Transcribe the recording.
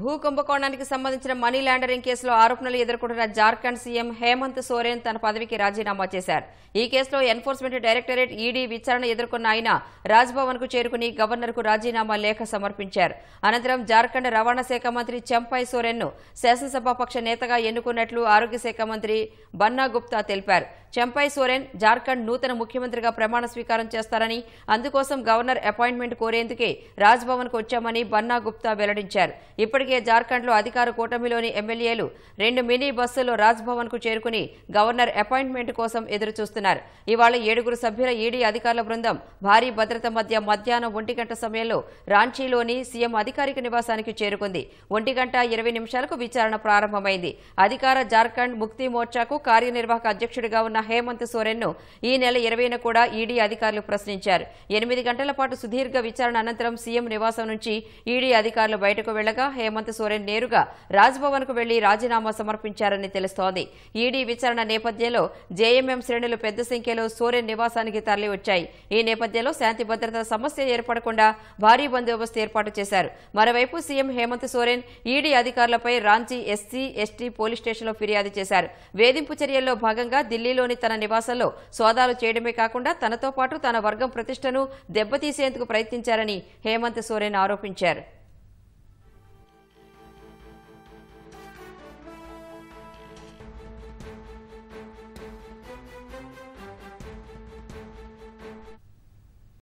భూ కుంభకోణానికి సంబంధించిన money laundering కేసులో ఆరోపణలు ఎదుర్కొంటున్న జార్ఖండ్ సీఎం హేమంత్ సోరేన్ తన పదవికి రాజీనామా చేశారు ఈ కేసులో ఎన్ఫోర్స్మెంట్ డైరెక్టరేట్ ఈడీ విచారణ ఎదుర్కొన్న ఆయన రాజ్భవన్ కు చేరుకుని గవర్నర్ కు రాజీనామా లేఖ సమర్పించారు అనంతరం జార్ఖండ్ రవాణా శాఖ మంత్రి చెంపై సోరేన్ ను శాసనసభాపక్ష నేతగా ఎన్నుకున్నట్లు ఆరోగ్య శాఖ మంత్రి బన్నా గుప్తా తెలిపారు చెంపై సోరేన్ జార్ఖండ్ నూతన ముఖ్యమంత్రిగా ప్రమాణ స్వీకారం చేస్తారని అందుకోసం గవర్నర్ అపాయింట్మెంట్ కోరేందుకే రాజ్భవన్ కు వచ్చామని బన్నా గుప్తా వెల్లడించారు ఇప్పటి ఇప్పటికే జార్ఖండ్లో అధికార కూటమిలోని ఎమ్మెల్యేలు రెండు మినీ బస్సుల్లో రాజ్భవన్కు చేరుకుని గవర్నర్ అపాయింట్మెంట్ కోసం ఎదురుచూస్తున్నారు ఇవాళ ఏడుగురు సభ్యుల ఈడీ అధికారుల బృందం భారీ భద్రత మధ్య మధ్యాహ్నం ఒంటి గంట సమయంలో రాంచీలోని సీఎం అధికారిక నివాసానికి చేరుకుంది ఒంటి గంట ఇరవై నిమిషాలకు విచారణ ప్రారంభమైంది అధికార జార్ఖండ్ ముక్తి మోర్చాకు కార్యనిర్వాహక అధ్యక్షుడిగా ఉన్న హేమంత్ సోరెన్ను ఈ నెల ఇరవైన కూడా ఈడీ అధికారులు ప్రశ్నించారు ఎనిమిది గంటల పాటు సుదీర్ఘ విచారణ అనంతరం సీఎం నివాసం నుంచి ఈడీ అధికారులు బయటకు వెళ్లగా హేమంత్ హేమంత్ సోరెన్ నేరుగా కు వెళ్లి రాజీనామా సమర్పించారని తెలుస్తోంది ఈడీ విచారణ నేపథ్యంలో జేఎంఎం శ్రేణులు పెద్ద సంఖ్యలో సోరెన్ నివాసానికి తరలివచ్చాయి ఈ నేపథ్యంలో శాంతి భద్రత సమస్య ఏర్పడకుండా భారీ బందోబస్తు ఏర్పాటు చేశారు మరోవైపు సీఎం హేమంత్ సోరెన్ ఈడీ అధికారులపై రాంచీ ఎస్సీ ఎస్టీ పోలీస్ స్టేషన్లో ఫిర్యాదు చేశారు వేధింపు చర్యల్లో భాగంగా ఢిల్లీలోని తన నివాసంలో సోదాలు చేయడమే కాకుండా తనతో పాటు తన వర్గం ప్రతిష్టను దెబ్బతీసేందుకు ప్రయత్నించారని హేమంత్ సోరెన్ ఆరోపించారు